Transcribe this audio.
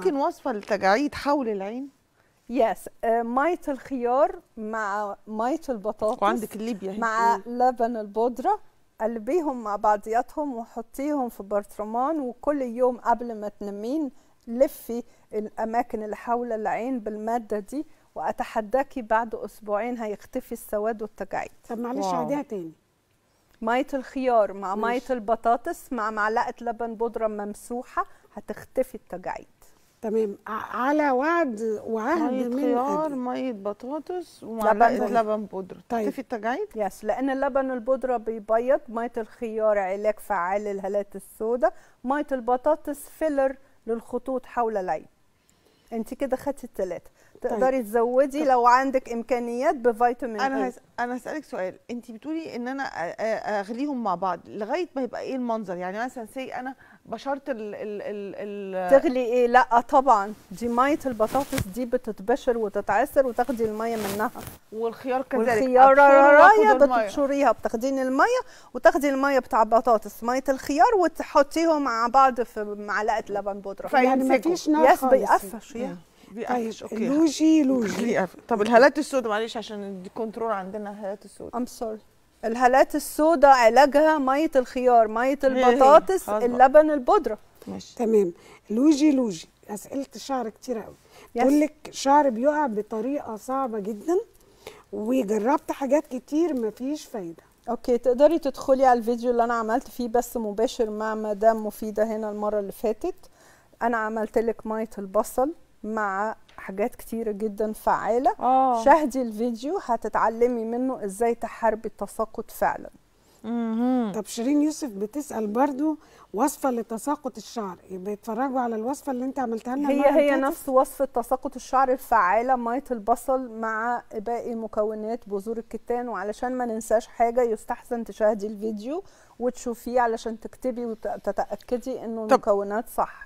ممكن آه. وصفه لتجاعيد حول العين يس yes. Uh, ميه الخيار مع ميه البطاطس وعندك الليبيا مع لبن البودره قلبيهم مع بعضياتهم وحطيهم في برطمان وكل يوم قبل ما تنامين لفي الاماكن اللي حول العين بالماده دي واتحداكي بعد اسبوعين هيختفي السواد والتجاعيد طب معلش عاديها تاني ميه الخيار مع ميه البطاطس مع معلقه لبن بودره ممسوحه هتختفي التجاعيد تمام على وعد وعهد ميه من خيار ميه بطاطس ومعلقه لبن, لبن بودره طيب تكفي التجاعيد يس لان اللبن البودره بيبيض ميه الخيار علاج فعال للهالات السوداء ميه البطاطس فيلر للخطوط حول العين انت كده خدتي الثلاثه طيب. تقدري طيب. تزودي لو عندك امكانيات بفيتامين انا هس... انا هسالك سؤال انت بتقولي ان انا اغليهم مع بعض لغايه ما يبقى ايه المنظر يعني مثلا سي انا بشرت ال ال ال ال تغلي ايه لا طبعا دي ميه البطاطس دي بتتبشر وتتعصر وتاخدي الميه منها والخيار كذلك والخيار رايه بتبشريها بتاخدين الميه وتاخدي الميه بتاع البطاطس ميه الخيار وتحطيهم مع بعض في معلقه لبن بودره يعني مفيش نار خالص يس بيقفش طيب أوكي. لوجي لوجي طب الهالات السوداء معلش عشان الكنترول عندنا الهالات السوداء ام سوري الهالات السوداء علاجها ميه الخيار ميه إيه، البطاطس اللبن البودره ماشي تمام لوجي لوجي اسئله شعر كتير قوي بقول لك شعر بيقع بطريقه صعبه جدا وجربت حاجات كتير مفيش فايده اوكي تقدري تدخلي على الفيديو اللي انا عملت فيه بس مباشر مع مدام مفيده هنا المره اللي فاتت انا عملت لك ميه البصل مع حاجات كتيرة جدا فعالة أوه. شاهدي الفيديو هتتعلمي منه ازاي تحاربي التساقط فعلا طب شيرين يوسف بتسأل برضو وصفة لتساقط الشعر بيتفرجوا على الوصفة اللي انت عملتها لنا هي هي نفس وصفة تساقط الشعر الفعالة مية البصل مع باقي مكونات بذور الكتان وعلشان ما ننساش حاجة يستحسن تشاهدي الفيديو وتشوفيه علشان تكتبي وتتأكدي انه المكونات صح